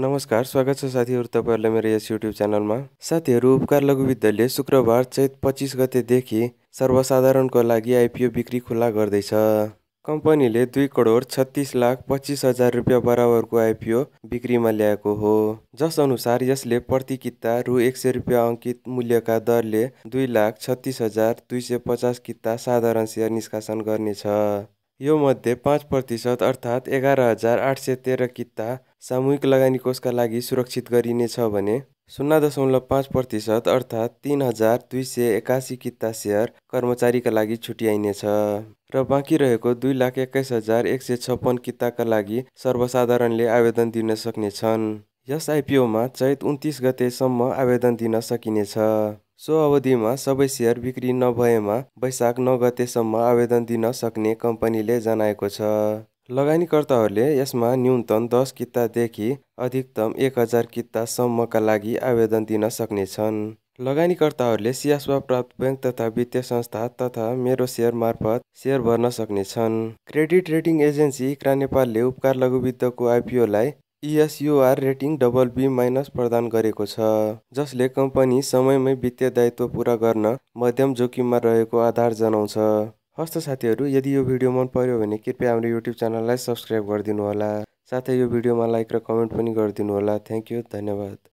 नमस्कार स्वागत छ साथीहरू तपाईँहरूलाई मेरो यस युट्युब च्यानलमा साथीहरू उपकार लघु शुक्रबार चैत पच्चिस गतेदेखि सर्वसाधारणको लागि आइपिओ बिक्री खुल्ला गर्दैछ कम्पनीले दुई करोड छत्तिस लाख पच्चिस हजार रुपियाँ बराबरको आइपिओ बिक्रीमा ल्याएको हो जसअनुसार यसले प्रति किता रु एक सय रुपियाँ अङ्कित मूल्यका दरले दुई लाख छत्तिस हजार दुई सय पचास किता साधारण सेयर निष्कासन गर्नेछ यो मध्ये पाँच प्रतिशत अर्थात् एघार हजार आठ सय तेह्र किता सामूहिक लगानी कोषका लागि सुरक्षित गरिनेछ भने शून्य दशमलव पाँच प्रतिशत अर्थात् तिन हजार दुई सय एकासी किता सेयर कर्मचारीका लागि छुट्याइनेछ र बाँकी रहेको दुई लाख एक्काइस हजार एक सय छप्पन किताका लागि सर्वसाधारणले आवेदन दिन सक्नेछन् यस आइपिओमा चैत उन्तिस गतेसम्म आवेदन दिन सकिनेछ सो अवधिमा सबै सेयर बिक्री नभएमा वैशाख नौ गतेसम्म आवेदन दिन सक्ने कम्पनीले जनाएको छ लगानीकर्ताहरूले यसमा न्यूनतम दस कितादेखि अधिकतम एक हजार कितासम्मका लागि आवेदन दिन सक्नेछन् लगानीकर्ताहरूले सियासवा प्राप्त ब्याङ्क तथा वित्तीय संस्था तथा मेरो सेयर मार्फत सेयर भर्न सक्नेछन् क्रेडिट रेटिङ एजेन्सी इक्रा नेपालले उपकार लघुवित्तको आइपिओलाई issuer rating double B minus प्रदान गरेको छ जसले कम्पनी समयमै वित्तीय दायित्व पुरा गर्न मध्यम जोखिममा रहेको आधार जनाउँछ हस्त साथीहरू यदि यो भिडियो मन पर्यो भने कृपया हाम्रो युट्युब च्यानललाई सब्सक्राइब गरिदिनु होला साथै यो भिडियोमा लाइक र कमेन्ट पनि गरिदिनु होला थ्याङ्क यू धन्यवाद